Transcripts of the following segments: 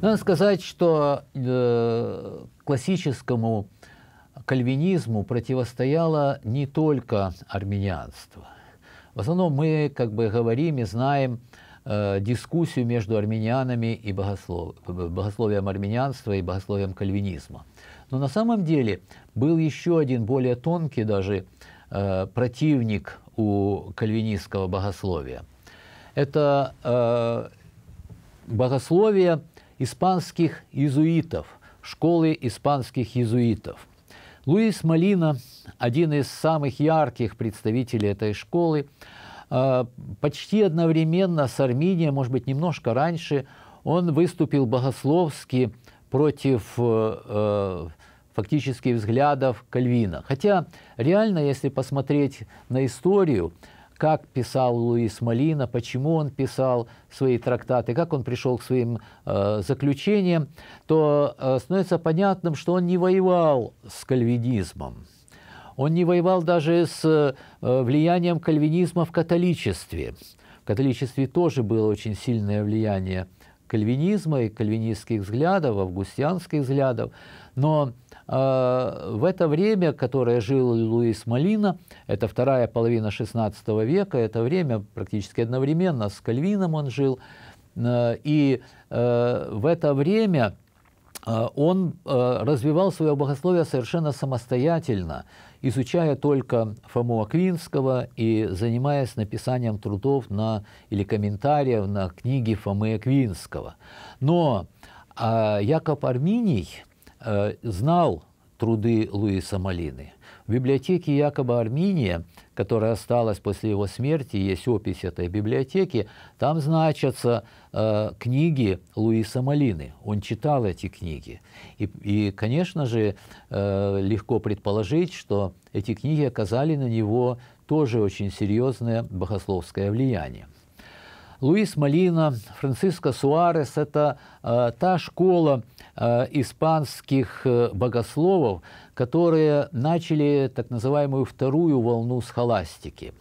Надо сказать, что э, классическому кальвинизму противостояло не только армянианство. В основном мы как бы говорим и знаем Э, дискуссию между армянами и богослов... богословием армянинства и богословием кальвинизма. Но на самом деле был еще один более тонкий даже э, противник у кальвинистского богословия. Это э, богословие испанских иезуитов, школы испанских иезуитов. Луис Малина, один из самых ярких представителей этой школы, а, почти одновременно с Арменией, может быть, немножко раньше, он выступил богословски против э, э, фактически взглядов Кальвина. Хотя реально, если посмотреть на историю, как писал Луис Малина, почему он писал свои трактаты, как он пришел к своим э, заключениям, то э, становится понятным, что он не воевал с кальвинизмом. Он не воевал даже с э, влиянием кальвинизма в католичестве. В католичестве тоже было очень сильное влияние кальвинизма и кальвинистских взглядов, августианских взглядов. Но э, в это время, которое жил Луис Малина, это вторая половина XVI века, это время практически одновременно с Кальвином он жил, э, и э, в это время э, он э, развивал свое богословие совершенно самостоятельно изучая только Фому Аквинского и занимаясь написанием трудов на, или комментариев на книги Фомы Аквинского. Но э, Якоб Арминий э, знал труды Луиса Малины – в библиотеке Якоба Арминия, которая осталась после его смерти, есть опись этой библиотеки, там значатся э, книги Луиса Малины. Он читал эти книги. И, и конечно же, э, легко предположить, что эти книги оказали на него тоже очень серьезное богословское влияние. Луис Малина, Франциско Суарес – это э, та школа э, испанских э, богословов, которые начали так называемую вторую волну схоластики.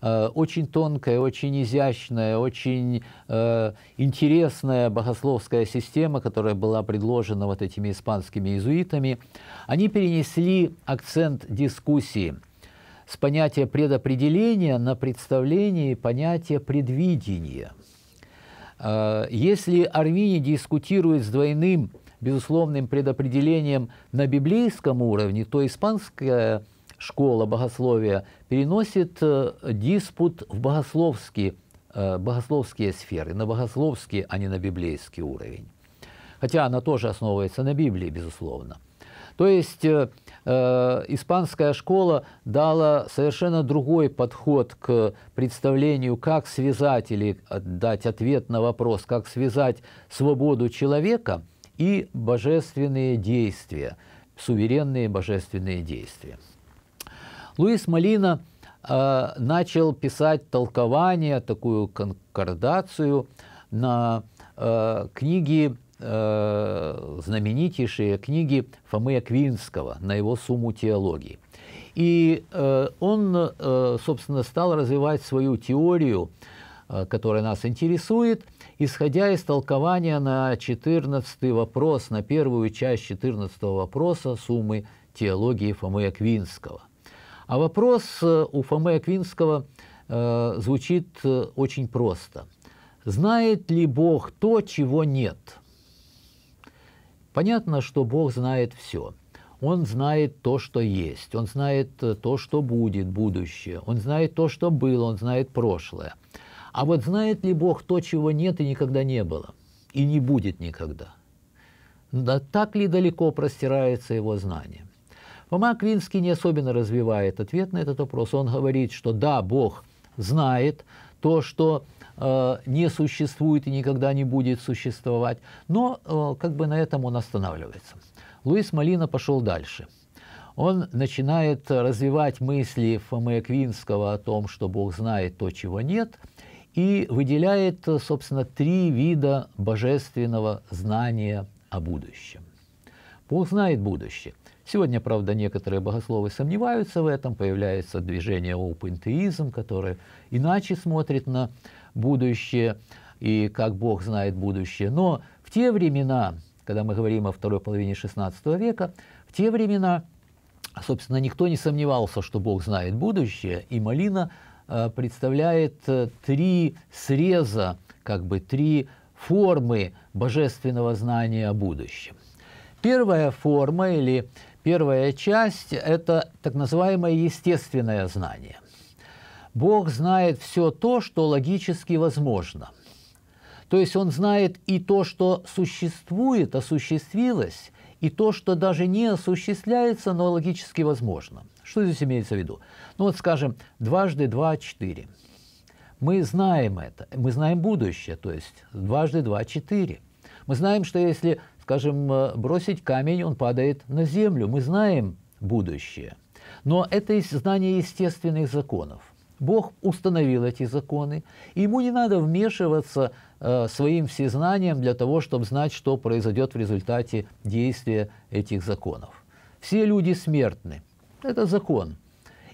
Э, очень тонкая, очень изящная, очень э, интересная богословская система, которая была предложена вот этими испанскими иезуитами. Они перенесли акцент дискуссии – с понятия предопределения на представление понятия предвидения. А, если Армини дискутирует с двойным безусловным предопределением на библейском уровне, то испанская школа богословия переносит э, диспут в богословские, э, богословские сферы, на богословский, а не на библейский уровень. Хотя она тоже основывается на Библии, безусловно. То есть э, Э, испанская школа дала совершенно другой подход к представлению, как связать или дать ответ на вопрос, как связать свободу человека и божественные действия, суверенные божественные действия. Луис Малина э, начал писать толкование, такую конкордацию на э, книги э, знаменитейшие книги Фомы Аквинского на его сумму теологии. И э, он, э, собственно, стал развивать свою теорию, э, которая нас интересует, исходя из толкования на 14 вопрос, на первую часть 14 вопроса суммы теологии Фомы Аквинского. А вопрос э, у Фомы Аквинского э, звучит э, очень просто. «Знает ли Бог то, чего нет?» – Понятно, что Бог знает все. Он знает то, что есть, он знает э, то, что будет, будущее, он знает то, что было, он знает прошлое. А вот знает ли Бог то, чего нет и никогда не было, и не будет никогда? Да так ли далеко простирается его знание? Фома Аквинский не особенно развивает ответ на этот вопрос. Он говорит, что да, Бог знает, то, что э, не существует и никогда не будет существовать. Но э, как бы на этом он останавливается. Луис Малина пошел дальше. Он начинает развивать мысли Фомы Квинского о том, что Бог знает то, чего нет, и выделяет, собственно, три вида божественного знания о будущем. Бог знает будущее. Сегодня, правда, некоторые богословы сомневаются в этом, появляется движение опентеизм, которое иначе смотрит на будущее и как Бог знает будущее. Но в те времена, когда мы говорим о второй половине XVI века, в те времена, собственно, никто не сомневался, что Бог знает будущее, и малина э, представляет э, три среза, как бы три формы божественного знания о будущем. Первая форма или Первая часть – это так называемое естественное знание. Бог знает все то, что логически возможно. То есть он знает и то, что существует, осуществилось, и то, что даже не осуществляется, но логически возможно. Что здесь имеется в виду? Ну вот, скажем, дважды два – четыре. Мы знаем это, мы знаем будущее, то есть дважды два – четыре. Мы знаем, что если скажем, э, бросить камень, он падает на землю. Мы знаем будущее. Но это знание естественных законов. Бог установил эти законы, ему не надо вмешиваться э, своим всезнанием для того, чтобы знать, что произойдет в результате действия этих законов. Все люди смертны. Это закон.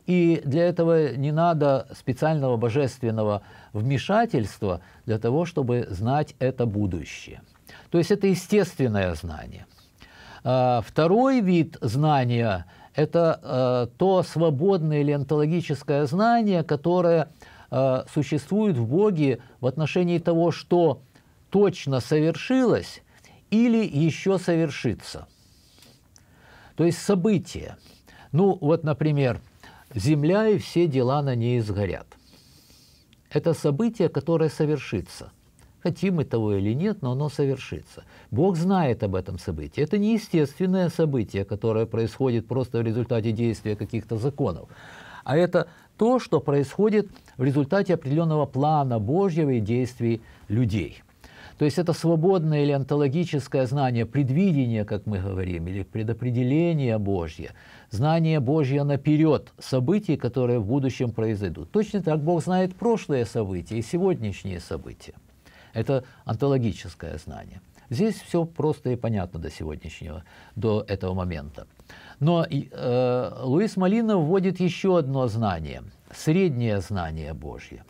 И для этого не надо специального божественного вмешательства для того, чтобы знать это будущее. То есть это естественное знание. А, второй вид знания – это а, то свободное или онтологическое знание, которое а, существует в Боге в отношении того, что точно совершилось или еще совершится. То есть событие. Ну, вот, например, «Земля и все дела на ней сгорят». Это событие, которое совершится – Хотим мы того или нет, но оно совершится. Бог знает об этом событии. Это не естественное событие, которое происходит просто в результате действия каких-то законов, а это то, что происходит в результате определенного плана Божьего и действий людей. То есть это свободное или онтологическое знание, предвидение, как мы говорим, или предопределение Божье, знание Божье наперед событий, которые в будущем произойдут. Точно так Бог знает прошлые события и сегодняшние события. Это онтологическое знание. Здесь все просто и понятно до сегодняшнего, до этого момента. Но э, Луис Малина вводит еще одно знание, среднее знание Божье.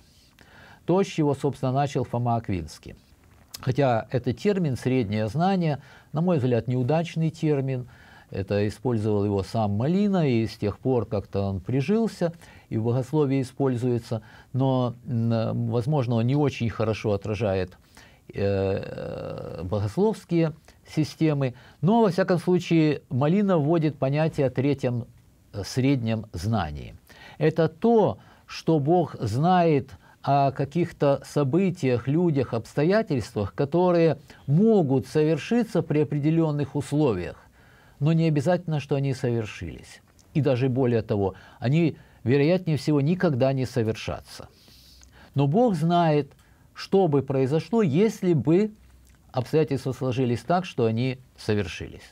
То, с чего, собственно, начал Фома Аквинский. Хотя этот термин «среднее знание», на мой взгляд, неудачный термин. Это использовал его сам Малина, и с тех пор как-то он прижился и в богословии используется, но, возможно, он не очень хорошо отражает э, э, богословские системы. Но, во всяком случае, Малина вводит понятие о третьем э, среднем знании. Это то, что Бог знает о каких-то событиях, людях, обстоятельствах, которые могут совершиться при определенных условиях, но не обязательно, что они совершились. И даже более того, они вероятнее всего, никогда не совершаться. Но Бог знает, что бы произошло, если бы обстоятельства сложились так, что они совершились.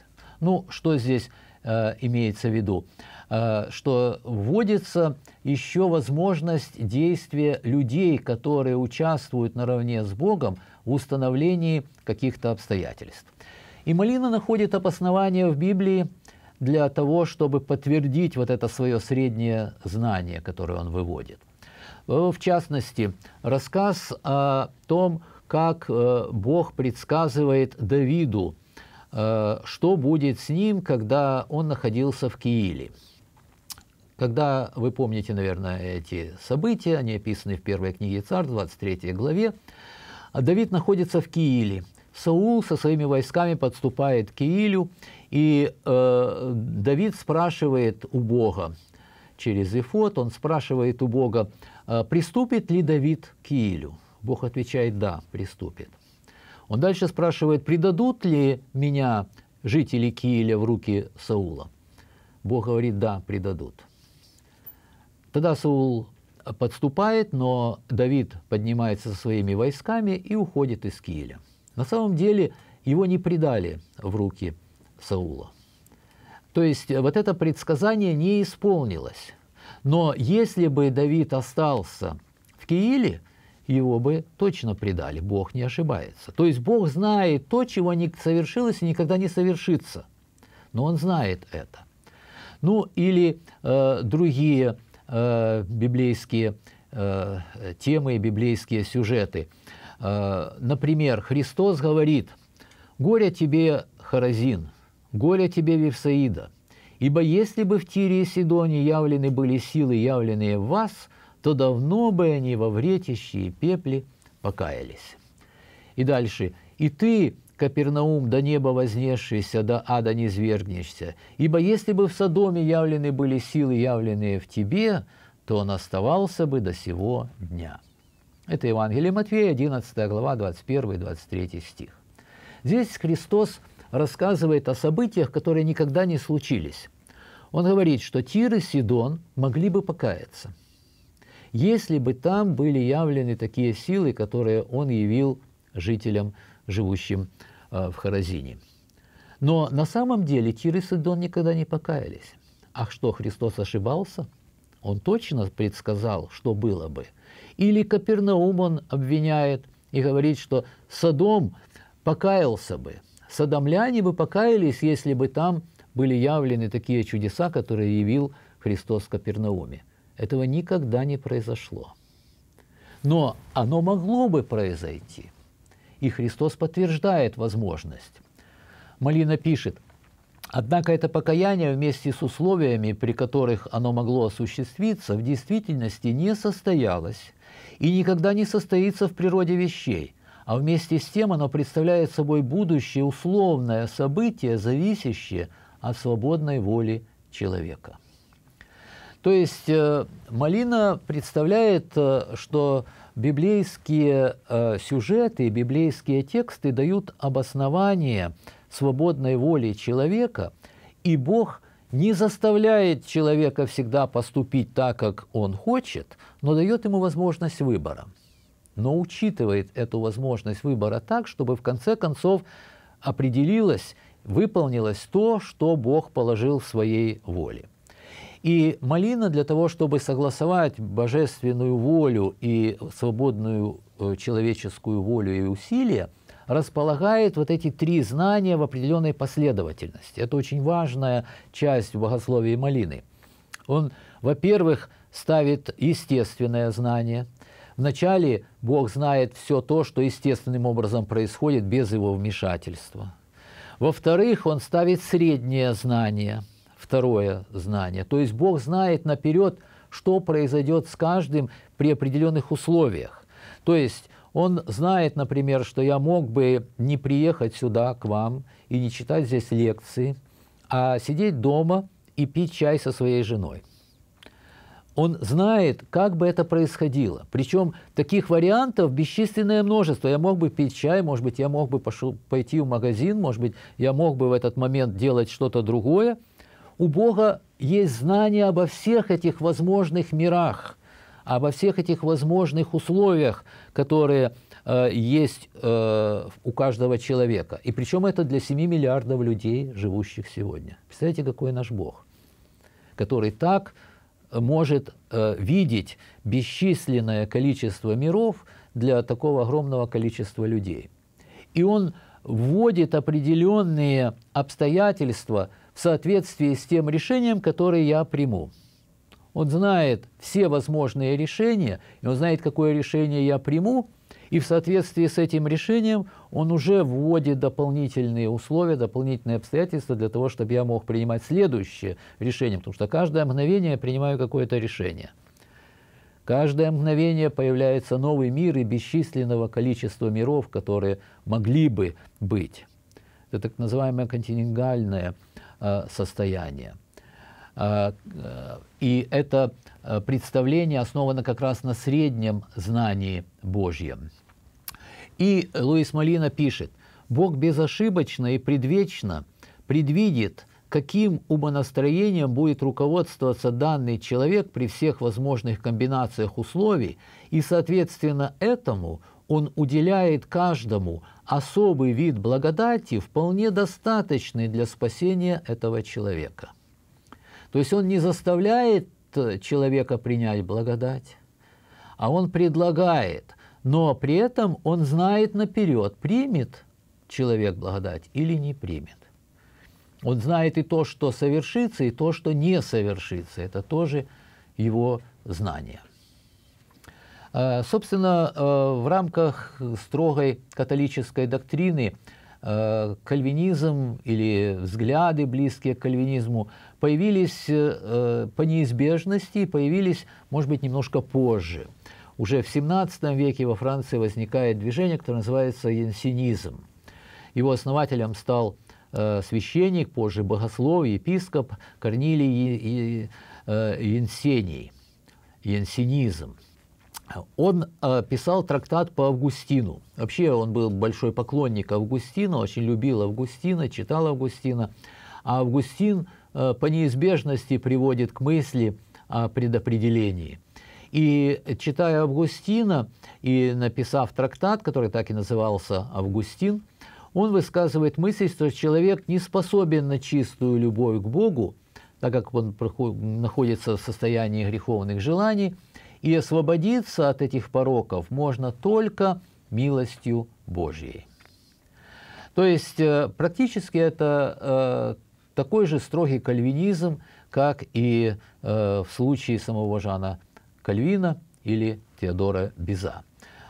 Ну, что здесь э, имеется в виду? Э, что вводится еще возможность действия людей, которые участвуют наравне с Богом в установлении каких-то обстоятельств. И малина находит обоснование в Библии – для того, чтобы подтвердить вот это свое среднее знание, которое он выводит. Э, в частности, рассказ о том, как э, Бог предсказывает Давиду, э, что будет с ним, когда он находился в Кииле. Когда вы помните, наверное, эти события, они описаны в первой книге Царь, 23 главе, Давид находится в Кииле, Саул со своими войсками подступает к Киилю, и э, Давид спрашивает у Бога через Ифот, он спрашивает у Бога, «А приступит ли Давид к Иилю? Бог отвечает, да, приступит. Он дальше спрашивает, предадут ли меня жители Кииля в руки Саула? Бог говорит, да, предадут. Тогда Саул подступает, но Давид поднимается со своими войсками и уходит из Кииля. На самом деле его не предали в руки Саула. То есть э, вот это предсказание не исполнилось. Но если бы Давид остался в Кииле, его бы точно предали. Бог не ошибается. То есть Бог знает то, чего не совершилось и никогда не совершится. Но Он знает это. Ну или э, другие э, библейские э, темы, библейские сюжеты – Э, например, Христос говорит, «Горе тебе, Харазин, горе тебе, Версаида, ибо если бы в Тире и Сидоне явлены были силы, явленные в вас, то давно бы они во вретище и пепле покаялись». И дальше, «И ты, Капернаум, до неба вознесшийся, до ада не звергнешься. Ибо если бы в Содоме явлены были силы, явленные в тебе, то он оставался бы до сего дня». Это Евангелие Матфея, 11 глава, 21-23 стих. Здесь Христос рассказывает о событиях, которые никогда не случились. Он говорит, что Тир и Сидон могли бы покаяться, если бы там были явлены такие силы, которые он явил жителям, живущим э, в Харазине. Но на самом деле Тир и Сидон никогда не покаялись. Ах, что, Христос ошибался? он точно предсказал, что было бы. Или Капернаум он обвиняет и говорит, что Содом покаялся бы. Содомляне бы покаялись, если бы там были явлены такие чудеса, которые явил Христос в Капернауме. Этого никогда не произошло. Но оно могло бы произойти. И Христос подтверждает возможность. Малина пишет, Однако это покаяние вместе с условиями, при которых оно могло осуществиться, в действительности не состоялось и никогда не состоится в природе вещей, а вместе с тем оно представляет собой будущее условное событие, зависящее от свободной воли человека. То есть э, Малина представляет, э, что библейские э, сюжеты, библейские тексты дают обоснование свободной воли человека, и Бог не заставляет человека всегда поступить так, как он хочет, но дает ему возможность выбора. Но учитывает эту возможность выбора так, чтобы в конце концов определилось, выполнилось то, что Бог положил в своей воле. И малина для того, чтобы согласовать божественную волю и свободную э, человеческую волю и усилия – располагает вот эти три знания в определенной последовательности. Это очень важная часть в богословии Малины. Он, во-первых, ставит естественное знание. Вначале Бог знает все то, что естественным образом происходит без его вмешательства. Во-вторых, он ставит среднее знание, второе знание. То есть Бог знает наперед, что произойдет с каждым при определенных условиях. То есть он знает, например, что я мог бы не приехать сюда к вам и не читать здесь лекции, а сидеть дома и пить чай со своей женой. Он знает, как бы это происходило. Причем таких вариантов бесчисленное множество. Я мог бы пить чай, может быть, я мог бы пошел пойти в магазин, может быть, я мог бы в этот момент делать что-то другое. У Бога есть знание обо всех этих возможных мирах обо а всех этих возможных условиях, которые э, есть э, у каждого человека. И причем это для 7 миллиардов людей, живущих сегодня. Представляете, какой наш Бог, который так может э, видеть бесчисленное количество миров для такого огромного количества людей. И он вводит определенные обстоятельства в соответствии с тем решением, которое я приму он знает все возможные решения, и он знает, какое решение я приму, и в соответствии с этим решением он уже вводит дополнительные условия, дополнительные обстоятельства для того, чтобы я мог принимать следующее решение, потому что каждое мгновение я принимаю какое-то решение. Каждое мгновение появляется новый мир и бесчисленного количества миров, которые могли бы быть. Это так называемое континентальное э, состояние. А, э, и это э, представление основано как раз на среднем знании Божьем. И Луис Малина пишет, Бог безошибочно и предвечно предвидит, каким умонастроением будет руководствоваться данный человек при всех возможных комбинациях условий, и, соответственно, этому он уделяет каждому особый вид благодати, вполне достаточный для спасения этого человека. То есть он не заставляет э, человека принять благодать, а он предлагает, но при этом он знает наперед, примет человек благодать или не примет. Он знает и то, что совершится, и то, что не совершится. Это тоже его знание. Э, собственно, э, в рамках строгой католической доктрины – Э, кальвинизм или взгляды, близкие к кальвинизму, появились э, по неизбежности, появились, может быть, немножко позже. Уже в XVII веке во Франции возникает движение, которое называется янсинизм. Его основателем стал э, священник, позже богослов, епископ Корнилий Янсений, янсинизм. Он э, писал трактат по Августину. Вообще он был большой поклонник Августина, очень любил Августина, читал Августина. А Августин э, по неизбежности приводит к мысли о предопределении. И читая Августина и написав трактат, который так и назывался «Августин», он высказывает мысль, что человек не способен на чистую любовь к Богу, так как он находится в состоянии греховных желаний – и освободиться от этих пороков можно только милостью Божьей. То есть э, практически это э, такой же строгий кальвинизм, как и э, в случае самого Жана Кальвина или Теодора Биза.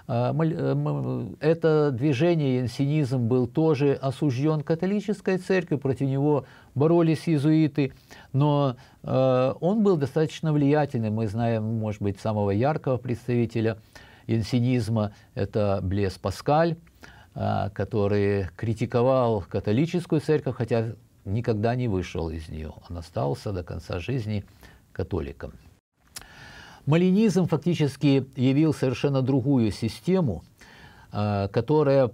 А, э, это движение, янсинизм, был тоже осужден католической церковью, против него боролись иезуиты, но э, он был достаточно влиятельным. Мы знаем, может быть, самого яркого представителя янсинизма – это Блес Паскаль, а, который критиковал католическую церковь, хотя никогда не вышел из нее. Он остался до конца жизни католиком. Малинизм фактически явил совершенно другую систему, а, которая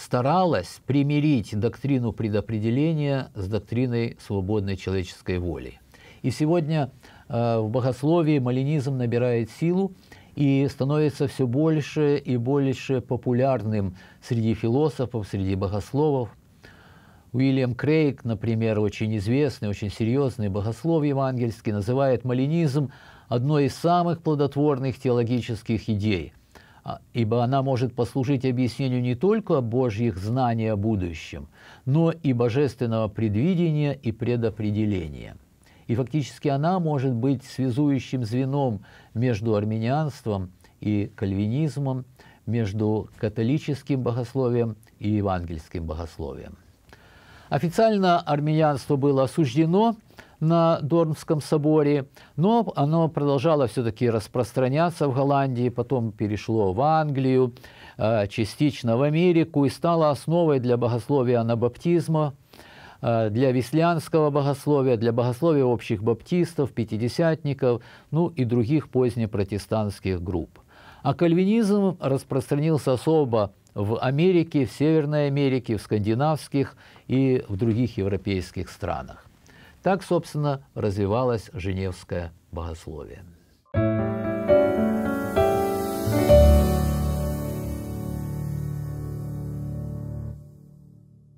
старалась примирить доктрину предопределения с доктриной свободной человеческой воли. И сегодня а, в богословии малинизм набирает силу и становится все больше и больше популярным среди философов, среди богословов. Уильям Крейг, например, очень известный, очень серьезный богослов евангельский, называет малинизм одной из самых плодотворных теологических идей, а, ибо она может послужить объяснению не только Божьих знаний о будущем, но и божественного предвидения и предопределения. И фактически она может быть связующим звеном между армянианством и кальвинизмом, между католическим богословием и евангельским богословием. Официально армянианство было осуждено, на Дорнском соборе, но оно продолжало все-таки распространяться в Голландии, потом перешло в Англию, э, частично в Америку и стало основой для богословия анабаптизма, э, для веслянского богословия, для богословия общих баптистов, пятидесятников, ну и других позднепротестантских групп. А кальвинизм распространился особо в Америке, в Северной Америке, в скандинавских и в других европейских странах. Так, собственно, развивалось женевское богословие. Thank you.